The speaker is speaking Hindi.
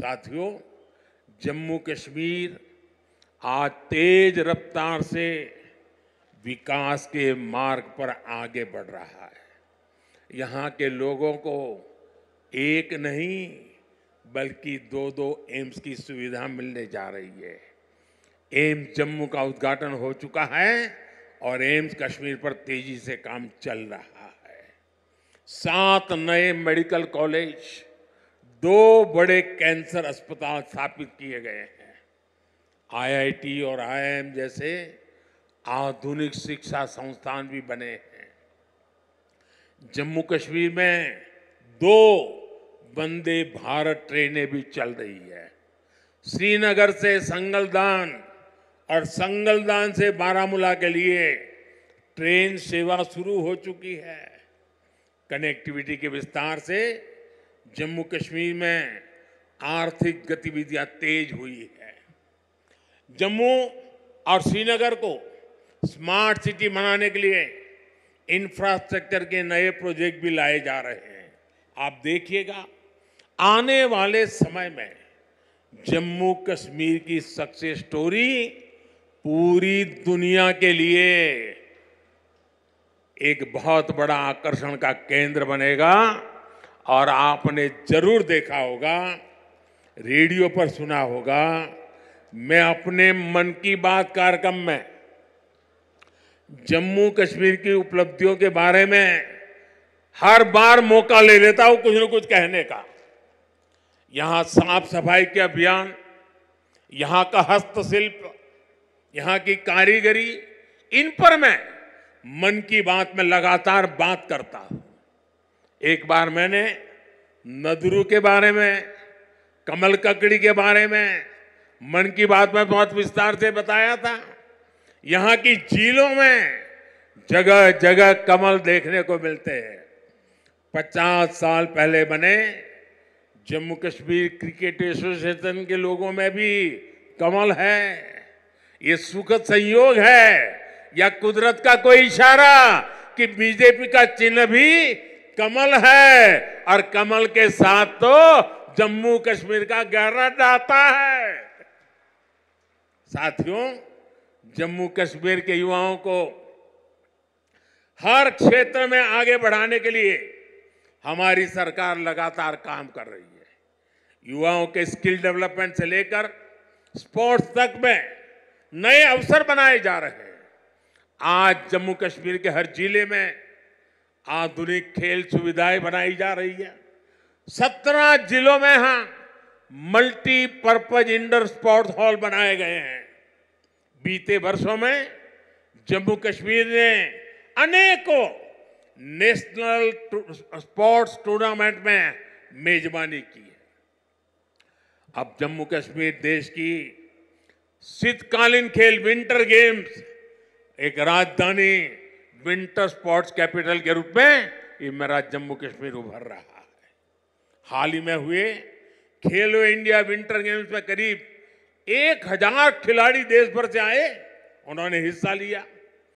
साथियों जम्मू कश्मीर आज तेज रफ्तार से विकास के मार्ग पर आगे बढ़ रहा है यहाँ के लोगों को एक नहीं बल्कि दो दो एम्स की सुविधा मिलने जा रही है एम्स जम्मू का उद्घाटन हो चुका है और एम्स कश्मीर पर तेजी से काम चल रहा है सात नए मेडिकल कॉलेज दो बड़े कैंसर अस्पताल स्थापित किए गए हैं आईआईटी और आईएम जैसे आधुनिक शिक्षा संस्थान भी बने हैं जम्मू कश्मीर में दो वंदे भारत ट्रेनें भी चल रही है श्रीनगर से संगलदान और संगलदान से बारामूला के लिए ट्रेन सेवा शुरू हो चुकी है कनेक्टिविटी के विस्तार से जम्मू कश्मीर में आर्थिक गतिविधियां तेज हुई है जम्मू और श्रीनगर को स्मार्ट सिटी बनाने के लिए इंफ्रास्ट्रक्चर के नए प्रोजेक्ट भी लाए जा रहे हैं आप देखिएगा आने वाले समय में जम्मू कश्मीर की सक्सेस स्टोरी पूरी दुनिया के लिए एक बहुत बड़ा आकर्षण का केंद्र बनेगा और आपने जरूर देखा होगा रेडियो पर सुना होगा मैं अपने मन की बात कार्यक्रम में जम्मू कश्मीर की उपलब्धियों के बारे में हर बार मौका ले लेता हूं कुछ न कुछ कहने का यहाँ साफ सफाई के अभियान यहाँ का हस्तशिल्प यहाँ की कारीगरी इन पर मैं मन की बात में लगातार बात करता हूं एक बार मैंने नदरू के बारे में कमल ककड़ी के बारे में मन की बात में बहुत विस्तार से बताया था यहाँ की झीलों में जगह जगह कमल देखने को मिलते हैं पचास साल पहले बने जम्मू कश्मीर क्रिकेट एसोसिएशन के लोगों में भी कमल है ये सुखद संयोग है या कुदरत का कोई इशारा कि बीजेपी का चिन्ह भी कमल है और कमल के साथ तो जम्मू कश्मीर का गहरा डाता है साथियों जम्मू कश्मीर के युवाओं को हर क्षेत्र में आगे बढ़ाने के लिए हमारी सरकार लगातार काम कर रही है युवाओं के स्किल डेवलपमेंट से लेकर स्पोर्ट्स तक में नए अवसर बनाए जा रहे हैं आज जम्मू कश्मीर के हर जिले में आधुनिक खेल सुविधाएं बनाई जा रही है सत्रह जिलों में यहां मल्टीपर्पज इंडोर स्पोर्ट हॉल बनाए गए हैं बीते वर्षों में जम्मू कश्मीर ने अनेकों नेशनल स्पोर्ट्स टूर्नामेंट में मेजबानी की है अब जम्मू कश्मीर देश की शीतकालीन खेल विंटर गेम्स एक राजधानी विंटर स्पोर्ट्स कैपिटल के रूप में ये मेरा जम्मू कश्मीर उभर रहा है हाल ही में हुए खेलो इंडिया विंटर गेम्स में करीब एक हजार खिलाड़ी देश भर से आए उन्होंने हिस्सा लिया